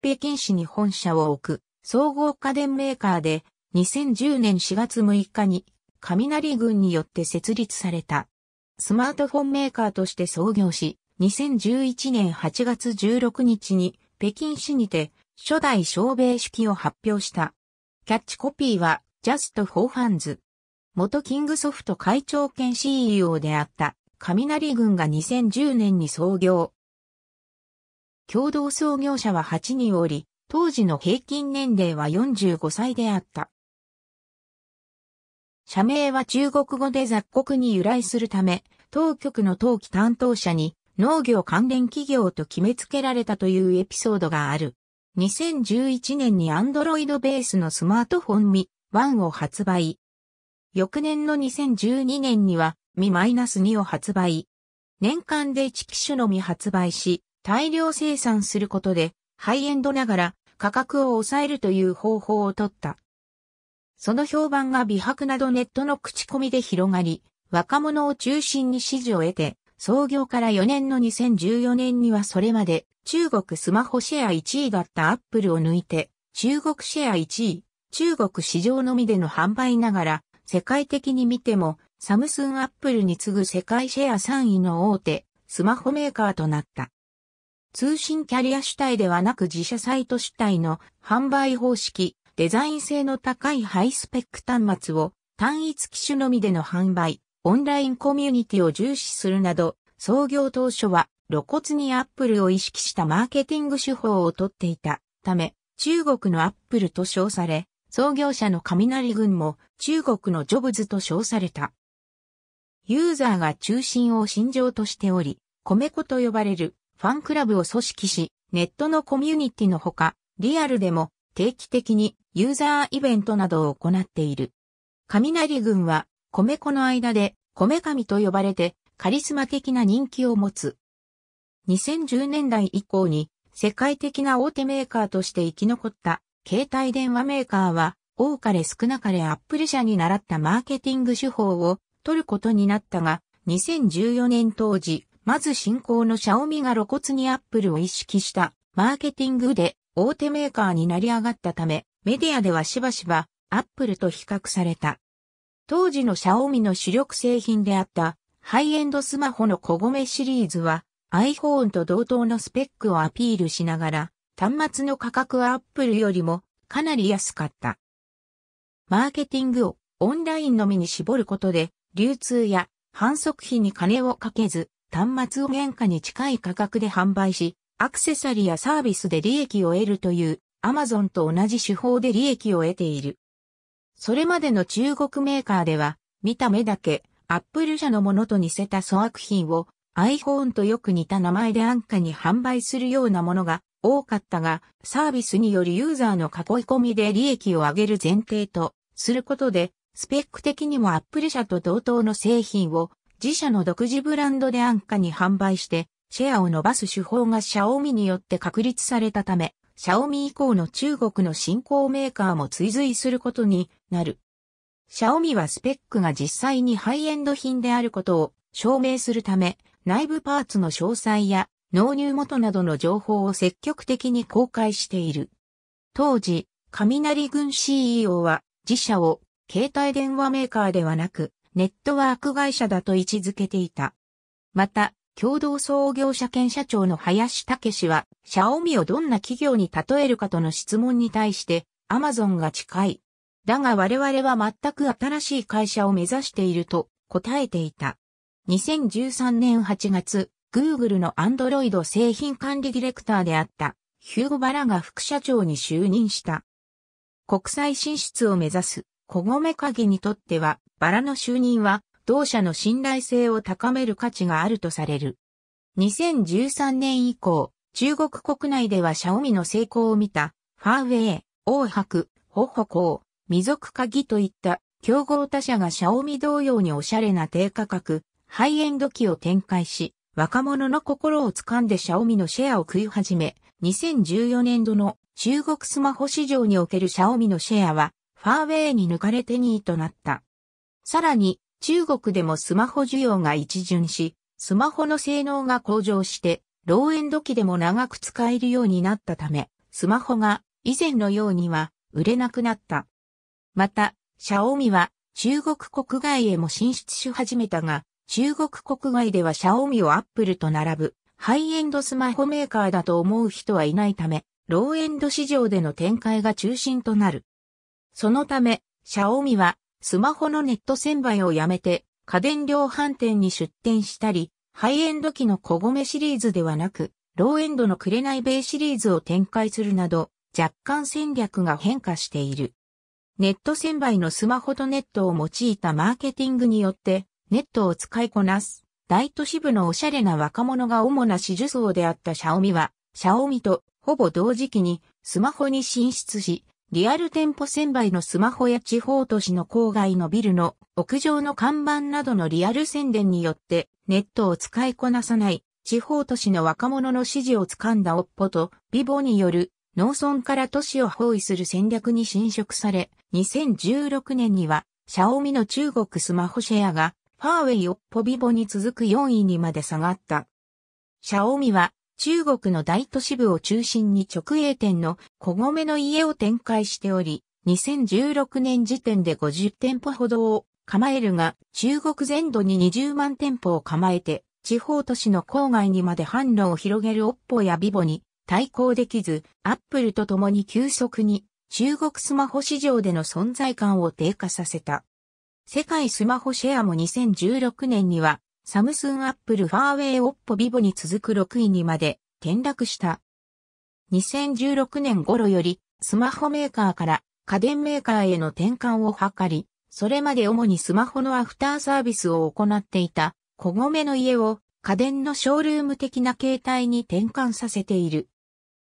北京市に本社を置く総合家電メーカーで2010年4月6日に雷軍によって設立された。スマートフォンメーカーとして創業し、2011年8月16日に北京市にて初代小米式を発表した。キャッチコピーは Just for Fans。元キングソフト会長兼 CEO であった雷軍が2010年に創業、共同創業者は8人おり、当時の平均年齢は45歳であった。社名は中国語で雑穀に由来するため、当局の当期担当者に農業関連企業と決めつけられたというエピソードがある。2011年に Android ベースのスマートフォンミ1を発売。翌年の2012年にはミ -2 を発売。年間で1機種のみ発売し、大量生産することで、ハイエンドながら価格を抑えるという方法をとった。その評判が美白などネットの口コミで広がり、若者を中心に支持を得て、創業から4年の2014年にはそれまで中国スマホシェア1位だったアップルを抜いて、中国シェア1位、中国市場のみでの販売ながら、世界的に見ても、サムスンアップルに次ぐ世界シェア3位の大手、スマホメーカーとなった。通信キャリア主体ではなく自社サイト主体の販売方式、デザイン性の高いハイスペック端末を単一機種のみでの販売、オンラインコミュニティを重視するなど、創業当初は露骨にアップルを意識したマーケティング手法をとっていたため、中国のアップルと称され、創業者の雷軍も中国のジョブズと称された。ユーザーが中心を信条としており、米粉と呼ばれるファンクラブを組織し、ネットのコミュニティのほか、リアルでも定期的にユーザーイベントなどを行っている。雷軍は、米粉の間で、米神と呼ばれて、カリスマ的な人気を持つ。2010年代以降に、世界的な大手メーカーとして生き残った携帯電話メーカーは、多かれ少なかれアップル社に習ったマーケティング手法を取ることになったが、2014年当時、まず進行のシャオミが露骨にアップルを意識したマーケティングで大手メーカーになり上がったため、メディアではしばしばアップルと比較された。当時のシャオミの主力製品であったハイエンドスマホの小米シリーズは iPhone と同等のスペックをアピールしながら端末の価格はアップルよりもかなり安かった。マーケティングをオンラインのみに絞ることで流通や販促費に金をかけず端末を変化に近い価格で販売し、アクセサリーやサービスで利益を得るという Amazon と同じ手法で利益を得ている。それまでの中国メーカーでは、見た目だけアップル社のものと似せた粗悪品を iPhone とよく似た名前で安価に販売するようなものが多かったが、サービスによるユーザーの囲い込みで利益を上げる前提とすることで、スペック的にもアップル社と同等の製品を自社の独自ブランドで安価に販売して、シェアを伸ばす手法がシャオミによって確立されたため、シャオミ以降の中国の新興メーカーも追随することになる。シャオミはスペックが実際にハイエンド品であることを証明するため、内部パーツの詳細や納入元などの情報を積極的に公開している。当時、雷軍 CEO は自社を携帯電話メーカーではなくネットワーク会社だと位置づけていた。また、共同創業者兼社長の林武氏は、シャオミをどんな企業に例えるかとの質問に対して、アマゾンが近い。だが我々は全く新しい会社を目指していると答えていた。2013年8月、Google の Android 製品管理ディレクターであったヒューゴ・バラが副社長に就任した。国際進出を目指す小米鍵にとっては、バラの就任は、同社の信頼性を高める価値があるとされる。2013年以降、中国国内ではシャオミの成功を見た、ファーウェイ、オーハク、ホホコミ未属鍵といった競合他社がシャオミ同様におしゃれな低価格、ハイエンド機を展開し、若者の心を掴んでシャオミのシェアを食い始め、2014年度の中国スマホ市場におけるシャオミのシェアはファーウェイに抜かれて2位となった。さらに、中国でもスマホ需要が一巡し、スマホの性能が向上して、ローエンド機でも長く使えるようになったため、スマホが以前のようには売れなくなった。また、シャオミは中国国外へも進出し始めたが、中国国外ではシャオミをアップルと並ぶハイエンドスマホメーカーだと思う人はいないため、ローエンド市場での展開が中心となる。そのため、シャオミはスマホのネット専売をやめて家電量販店に出店したり、ハイエンド機の小米シリーズではなく、ローエンドの紅米シリーズを展開するなど、若干戦略が変化している。ネット専売のスマホとネットを用いたマーケティングによって、ネットを使いこなす、大都市部のおしゃれな若者が主な支持層であったシャオミは、シャオミとほぼ同時期にスマホに進出し、リアル店舗専売のスマホや地方都市の郊外のビルの屋上の看板などのリアル宣伝によってネットを使いこなさない地方都市の若者の支持をつかんだオッポとビボによる農村から都市を包囲する戦略に侵食され、2016年には、シャオミの中国スマホシェアが、ファーウェイオッポビボに続く4位にまで下がった。シャオミは、中国の大都市部を中心に直営店の小米の家を展開しており、2016年時点で50店舗ほどを構えるが、中国全土に20万店舗を構えて、地方都市の郊外にまで販路を広げるオッポやビボに対抗できず、アップルと共に急速に中国スマホ市場での存在感を低下させた。世界スマホシェアも2016年にはサムスンアップルファーウェイオッポビボに続く6位にまで転落した。2016年頃よりスマホメーカーから家電メーカーへの転換を図り、それまで主にスマホのアフターサービスを行っていた小米の家を家電のショールーム的な形態に転換させている。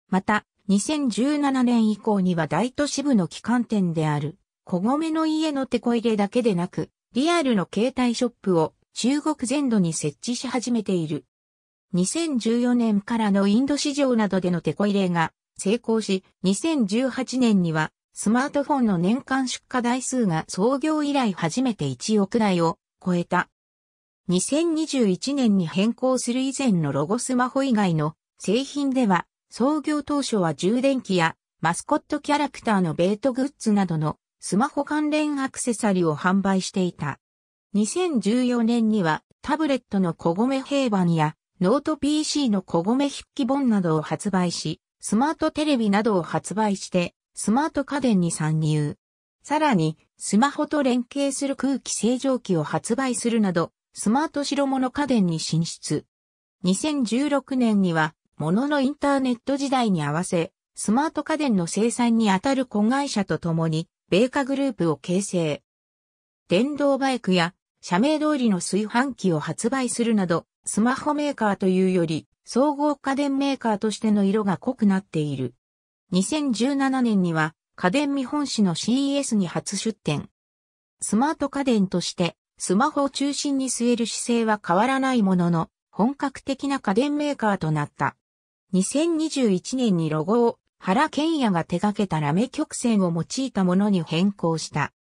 また、2017年以降には大都市部の機関店である、小米の家のテこ入れだけでなく、リアルの携帯ショップを中国全土に設置し始めている。2014年からのインド市場などでのテコ入れが成功し、2018年にはスマートフォンの年間出荷台数が創業以来初めて1億台を超えた。2021年に変更する以前のロゴスマホ以外の製品では、創業当初は充電器やマスコットキャラクターのベートグッズなどのスマホ関連アクセサリーを販売していた。2014年にはタブレットの小米平板やノート PC の小米筆記本などを発売し、スマートテレビなどを発売してスマート家電に参入。さらにスマホと連携する空気清浄機を発売するなどスマート白物家電に進出。2016年には物のインターネット時代に合わせスマート家電の生産にあたる子会社と共に、米価グループを形成。電動バイクや社名通りの炊飯器を発売するなど、スマホメーカーというより、総合家電メーカーとしての色が濃くなっている。2017年には、家電見本市の CES に初出展。スマート家電として、スマホを中心に据える姿勢は変わらないものの、本格的な家電メーカーとなった。2021年にロゴを原健也が手掛けたラメ曲線を用いたものに変更した。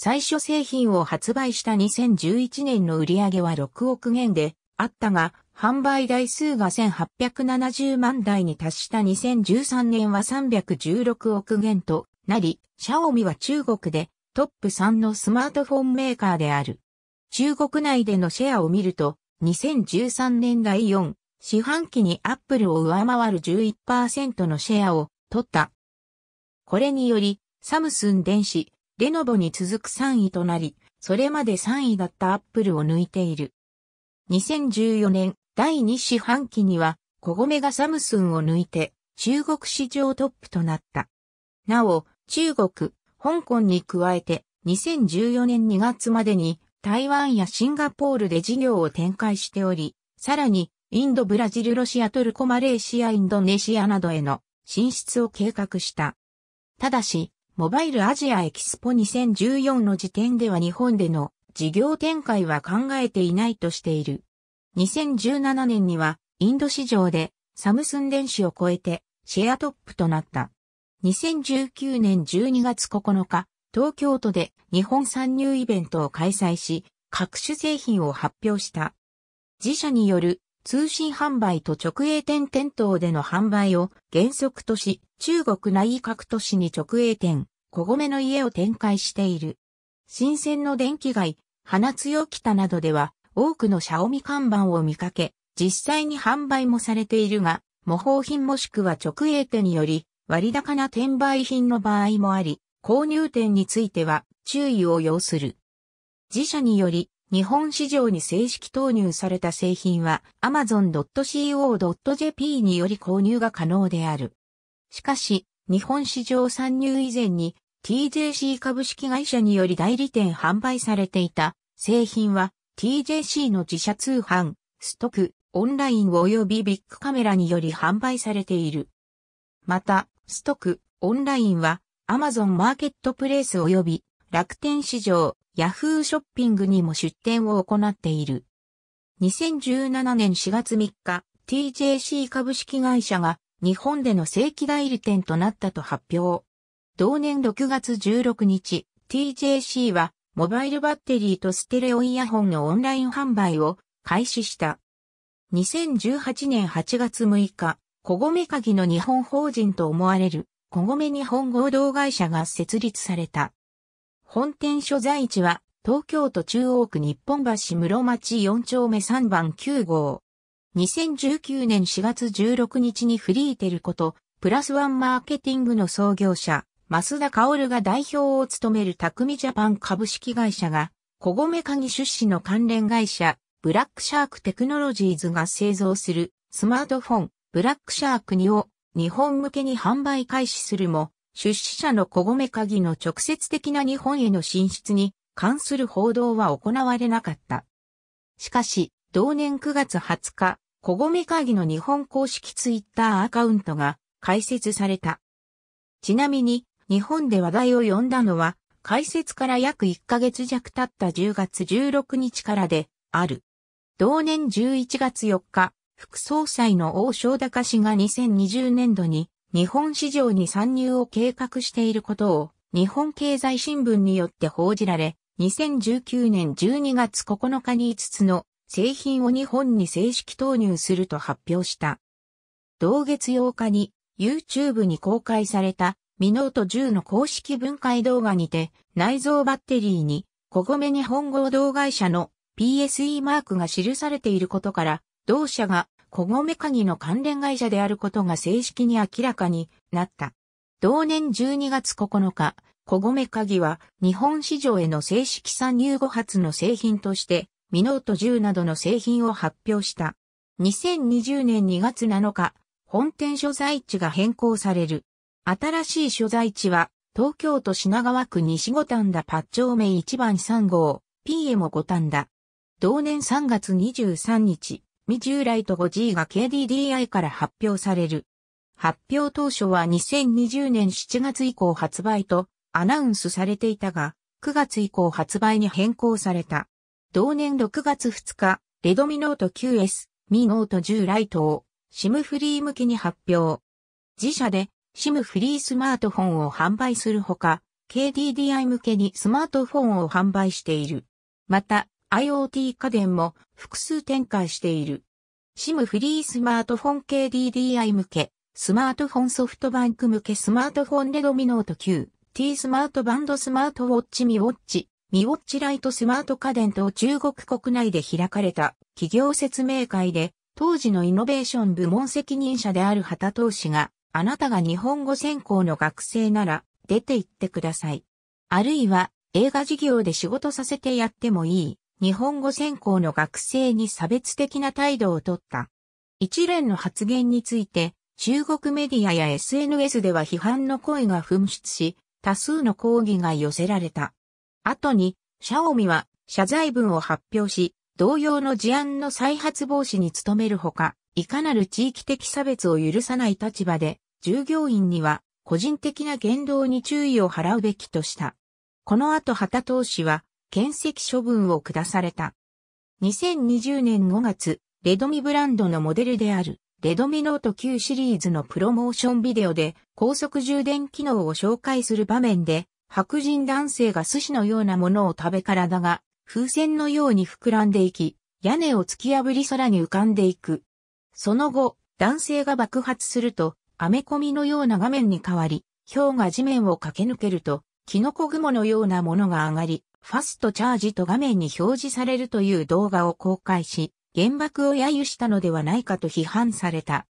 最初製品を発売した2011年の売り上げは6億元であったが、販売台数が1870万台に達した2013年は316億元となり、シャオミは中国でトップ3のスマートフォンメーカーである。中国内でのシェアを見ると、2013年第4四半期にアップルを上回る11%のシェアを取った。これにより、サムスン電子、レノボに続く3位となり、それまで3位だったアップルを抜いている。2014年第2四半期には、コゴメがサムスンを抜いて中国市場トップとなった。なお、中国、香港に加えて2014年2月までに台湾やシンガポールで事業を展開しており、さらにインド、ブラジル、ロシア、トルコ、マレーシア、インドネシアなどへの進出を計画した。ただし、モバイルアジアエキスポ2014の時点では日本での事業展開は考えていないとしている。2017年にはインド市場でサムスン電子を超えてシェアトップとなった。2019年12月9日、東京都で日本参入イベントを開催し、各種製品を発表した。自社による通信販売と直営店店頭での販売を原則とし、中国内各都市に直営店、小米の家を展開している。新鮮の電気街、花強北などでは多くのシャオミ看板を見かけ、実際に販売もされているが、模倣品もしくは直営店により割高な転売品の場合もあり、購入店については注意を要する。自社により日本市場に正式投入された製品は amazon.co.jp により購入が可能である。しかし、日本市場参入以前に TJC 株式会社により代理店販売されていた製品は TJC の自社通販、ストク、オンライン及びビッグカメラにより販売されている。また、ストク、オンラインは Amazon マーケットプレイス及び楽天市場、ヤフーショッピングにも出店を行っている。2017年4月3日、TJC 株式会社が日本での正規代理店となったと発表。同年6月16日、TJC はモバイルバッテリーとステレオイヤホンのオンライン販売を開始した。2018年8月6日、小米鍵の日本法人と思われる小米日本合同会社が設立された。本店所在地は、東京都中央区日本橋室町4丁目3番9号。2019年4月16日にフリーテルこと、プラスワンマーケティングの創業者、増田織が代表を務める匠ジャパン株式会社が、小米鍵出資の関連会社、ブラックシャークテクノロジーズが製造するスマートフォン、ブラックシャーク2を日本向けに販売開始するも、出資者の小米鍵の直接的な日本への進出に関する報道は行われなかった。しかし、同年9月20日、小米鍵の日本公式ツイッターアカウントが開設された。ちなみに、日本で話題を呼んだのは、開設から約1ヶ月弱経った10月16日からで、ある。同年11月4日、副総裁の大正高氏が2020年度に日本市場に参入を計画していることを日本経済新聞によって報じられ、2019年12月9日に5つの製品を日本に正式投入すると発表した。同月8日に YouTube に公開されたミノート10の公式分解動画にて内蔵バッテリーに小米日本合同会社の PSE マークが記されていることから同社が小米鍵の関連会社であることが正式に明らかになった。同年12月9日、小米鍵は日本市場への正式参入後発の製品として、ミノート10などの製品を発表した。2020年2月7日、本店所在地が変更される。新しい所在地は、東京都品川区西五反田八丁目1番3号、PM 五反田。同年3月23日、ミ従来と 5G が KDDI から発表される。発表当初は2020年7月以降発売とアナウンスされていたが、9月以降発売に変更された。同年6月2日、レドミノート 9S、ミノート10ライトを SIM フリー向けに発表。自社で SIM フリースマートフォンを販売するほか、KDDI 向けにスマートフォンを販売している。また、IoT 家電も複数展開している。SIM フリースマートフォン系 DDI 向け、スマートフォンソフトバンク向けスマートフォンレドミノート Q、T スマートバンドスマートウォッチミウォッチ、ミウォッチライトスマート家電と中国国内で開かれた企業説明会で、当時のイノベーション部門責任者である畑投資が、あなたが日本語専攻の学生なら出て行ってください。あるいは映画事業で仕事させてやってもいい。日本語専攻の学生に差別的な態度をとった。一連の発言について、中国メディアや SNS では批判の声が噴出し、多数の抗議が寄せられた。後に、シャオミは謝罪文を発表し、同様の事案の再発防止に努めるほか、いかなる地域的差別を許さない立場で、従業員には個人的な言動に注意を払うべきとした。この後畑投氏は検石処分を下された。2020年5月、レドミブランドのモデルである、レドミノート Q シリーズのプロモーションビデオで、高速充電機能を紹介する場面で、白人男性が寿司のようなものを食べ体が、風船のように膨らんでいき、屋根を突き破り空に浮かんでいく。その後、男性が爆発すると、アメコミのような画面に変わり、氷が地面を駆け抜けると、キノコ雲のようなものが上がり、ファストチャージと画面に表示されるという動画を公開し、原爆を揶揄したのではないかと批判された。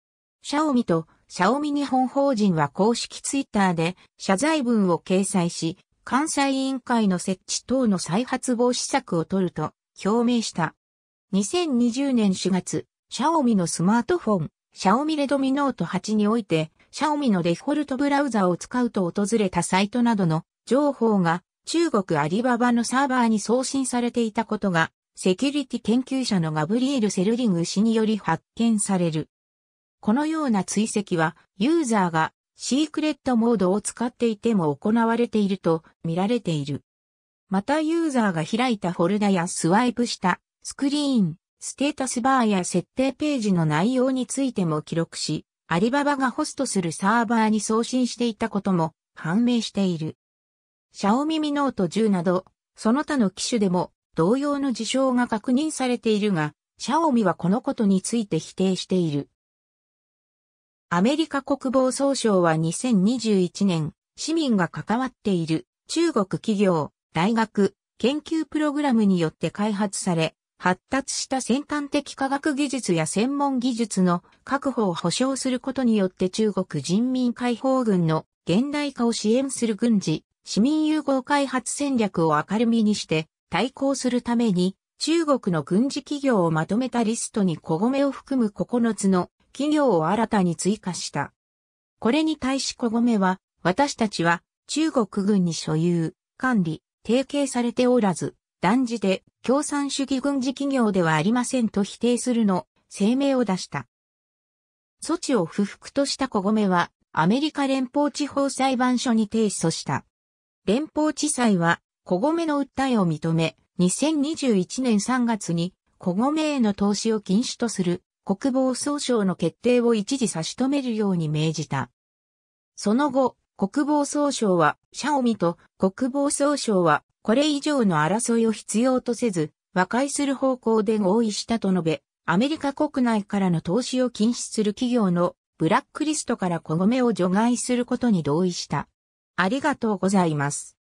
シャオミとシャオミ日本法人は公式ツイッターで謝罪文を掲載し、関西委員会の設置等の再発防止策を取ると表明した。2020年4月、シャオミのスマートフォン、シャオミレドミノート8において、シャオミのデフォルトブラウザを使うと訪れたサイトなどの情報が中国アリババのサーバーに送信されていたことが、セキュリティ研究者のガブリエル・セルリング氏により発見される。このような追跡は、ユーザーがシークレットモードを使っていても行われていると見られている。またユーザーが開いたフォルダやスワイプしたスクリーン、ステータスバーや設定ページの内容についても記録し、アリババがホストするサーバーに送信していたことも判明している。シャオミミノート10など、その他の機種でも同様の事象が確認されているが、シャオミはこのことについて否定している。アメリカ国防総省は2021年、市民が関わっている中国企業、大学、研究プログラムによって開発され、発達した先端的科学技術や専門技術の確保を保障することによって中国人民解放軍の現代化を支援する軍事、市民融合開発戦略を明るみにして対抗するために中国の軍事企業をまとめたリストに小米を含む9つの企業を新たに追加した。これに対し小米は私たちは中国軍に所有、管理、提携されておらず、断じて共産主義軍事企業ではありませんと否定するの声明を出した。措置を不服とした小米はアメリカ連邦地方裁判所に提訴した。連邦地裁は、小米の訴えを認め、2021年3月に、小米への投資を禁止とする、国防総省の決定を一時差し止めるように命じた。その後、国防総省は、シャオミと国防総省は、これ以上の争いを必要とせず、和解する方向で合意したと述べ、アメリカ国内からの投資を禁止する企業のブラックリストから小米を除外することに同意した。ありがとうございます。